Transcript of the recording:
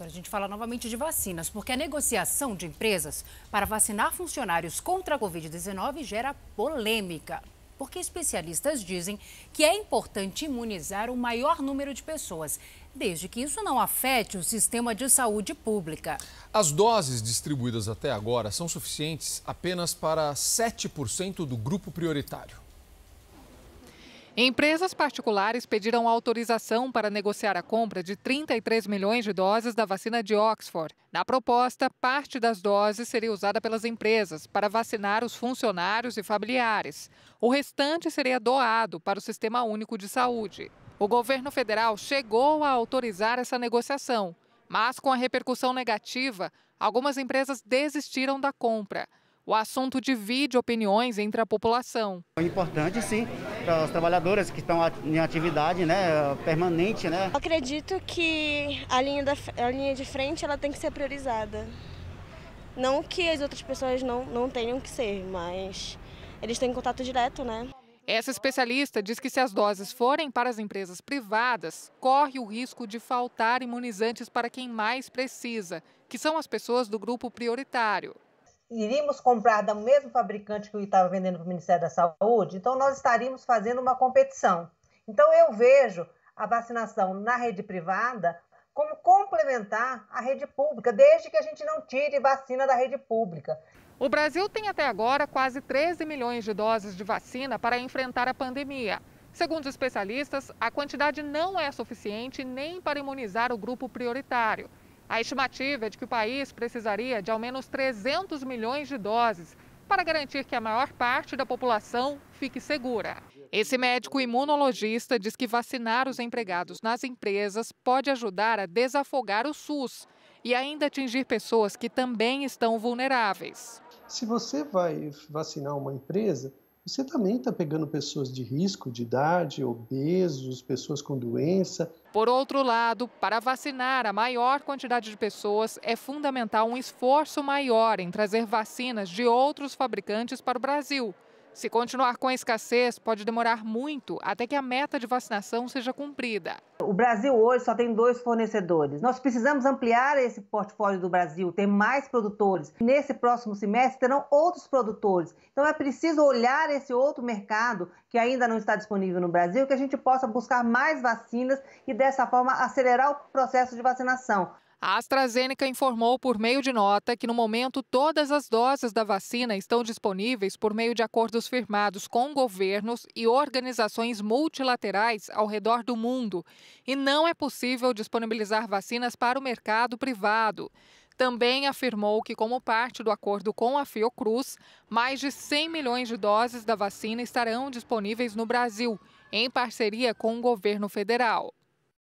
Agora a gente fala novamente de vacinas, porque a negociação de empresas para vacinar funcionários contra a Covid-19 gera polêmica. Porque especialistas dizem que é importante imunizar o maior número de pessoas, desde que isso não afete o sistema de saúde pública. As doses distribuídas até agora são suficientes apenas para 7% do grupo prioritário. Empresas particulares pediram autorização para negociar a compra de 33 milhões de doses da vacina de Oxford. Na proposta, parte das doses seria usada pelas empresas para vacinar os funcionários e familiares. O restante seria doado para o Sistema Único de Saúde. O governo federal chegou a autorizar essa negociação, mas com a repercussão negativa, algumas empresas desistiram da compra. O assunto divide opiniões entre a população. É importante, sim, para as trabalhadoras que estão em atividade né, permanente. Né? acredito que a linha, da, a linha de frente ela tem que ser priorizada. Não que as outras pessoas não, não tenham que ser, mas eles têm contato direto, né? Essa especialista diz que se as doses forem para as empresas privadas, corre o risco de faltar imunizantes para quem mais precisa, que são as pessoas do grupo prioritário iríamos comprar do mesmo fabricante que estava vendendo para o Ministério da Saúde, então nós estaríamos fazendo uma competição. Então eu vejo a vacinação na rede privada como complementar a rede pública, desde que a gente não tire vacina da rede pública. O Brasil tem até agora quase 13 milhões de doses de vacina para enfrentar a pandemia. Segundo os especialistas, a quantidade não é suficiente nem para imunizar o grupo prioritário. A estimativa é de que o país precisaria de ao menos 300 milhões de doses para garantir que a maior parte da população fique segura. Esse médico imunologista diz que vacinar os empregados nas empresas pode ajudar a desafogar o SUS e ainda atingir pessoas que também estão vulneráveis. Se você vai vacinar uma empresa, você também está pegando pessoas de risco, de idade, obesos, pessoas com doença. Por outro lado, para vacinar a maior quantidade de pessoas, é fundamental um esforço maior em trazer vacinas de outros fabricantes para o Brasil. Se continuar com a escassez, pode demorar muito até que a meta de vacinação seja cumprida. O Brasil hoje só tem dois fornecedores. Nós precisamos ampliar esse portfólio do Brasil, ter mais produtores. Nesse próximo semestre terão outros produtores. Então é preciso olhar esse outro mercado que ainda não está disponível no Brasil, que a gente possa buscar mais vacinas e dessa forma acelerar o processo de vacinação. A AstraZeneca informou por meio de nota que, no momento, todas as doses da vacina estão disponíveis por meio de acordos firmados com governos e organizações multilaterais ao redor do mundo, e não é possível disponibilizar vacinas para o mercado privado. Também afirmou que, como parte do acordo com a Fiocruz, mais de 100 milhões de doses da vacina estarão disponíveis no Brasil, em parceria com o governo federal.